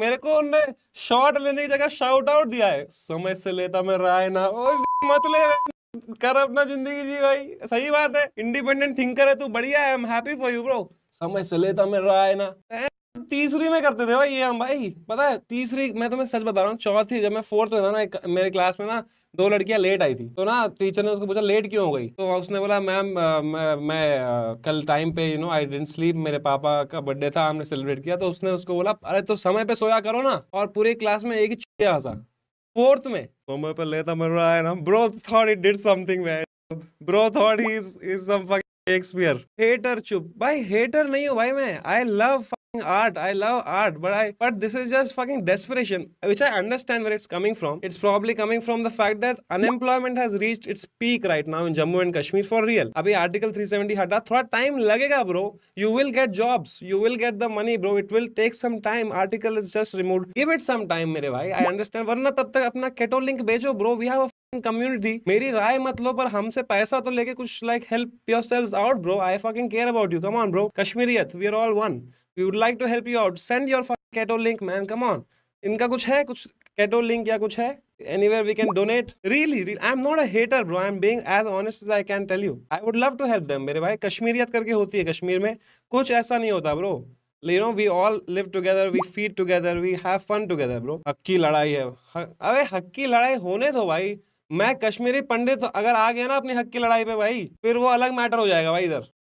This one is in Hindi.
मेरे को उनने शॉट लेने की जगह शाउट आउट दिया है समय से लेता मैं राय ना ओ मत ले कर अपना जिंदगी जी भाई सही बात है इंडिपेंडेंट थिंकर है तू बढ़िया है I am happy for you bro समय से लेता मैं राय ना तीसरी में करते थे भाई ये हम भाई पता है तीसरी मैं तुम्हें सच बता रहा हूँ चौथी जब मैं फोर्थ में था ना मेरे क्लास में ना दो लड़कियां लेट आई थी तो ना टीचर ने उसको पूछा लेट क्यों हो गई तो उसने बोला मैम मैं, कल टाइम पे you know I don't sleep मेरे पापा का बर्थडे था हमने सेलिब्रेट किया तो उसने उसको बोला अरे तो समय पे सोया करो ना और पूरी क्लास में एक ही हंसा फोर्थ में समय पर लेता मर रहा है ना bro thought it did something man bro thought is is some fucking Shakespeare hater चुप भाई हेटर नहीं हूं भाई मैं I love art i love art but i but this is just fucking desperation which i understand where it's coming from it's probably coming from the fact that unemployment has reached its peak right now in jammu and kashmir for real abhi article 370 hata thoda time lagega bro you will get jobs you will get the money bro it will take some time article is just removed give it some time mere bhai i understand warna tab tak apna keto link bhejo bro we have a community मेरी राय मतलब पर हमसे पैसा तो लेके कुछ like help yourselves out bro I fucking care about you come on bro Kashmiriyat we are all one we would like to help you out send your Ketto link man come on इनका कुछ है कुछ कैटो लिंक या कुछ है anywhere we can donate really I am not a hater bro I am being as honest as I can tell you I would love to help them मेरे भाई कश्मीरियत करके होती है कश्मीर में कुछ ऐसा नहीं होता bro you know we all live together we feed together we have fun together bro हक्की लड़ाई है अबे हक्की लड़ाई होने दो भाई मैं कश्मीरी पंडित अगर आ गया ना अपनी हक की लड़ाई पे भाई फिर वो अलग मैटर हो जाएगा भाई इधर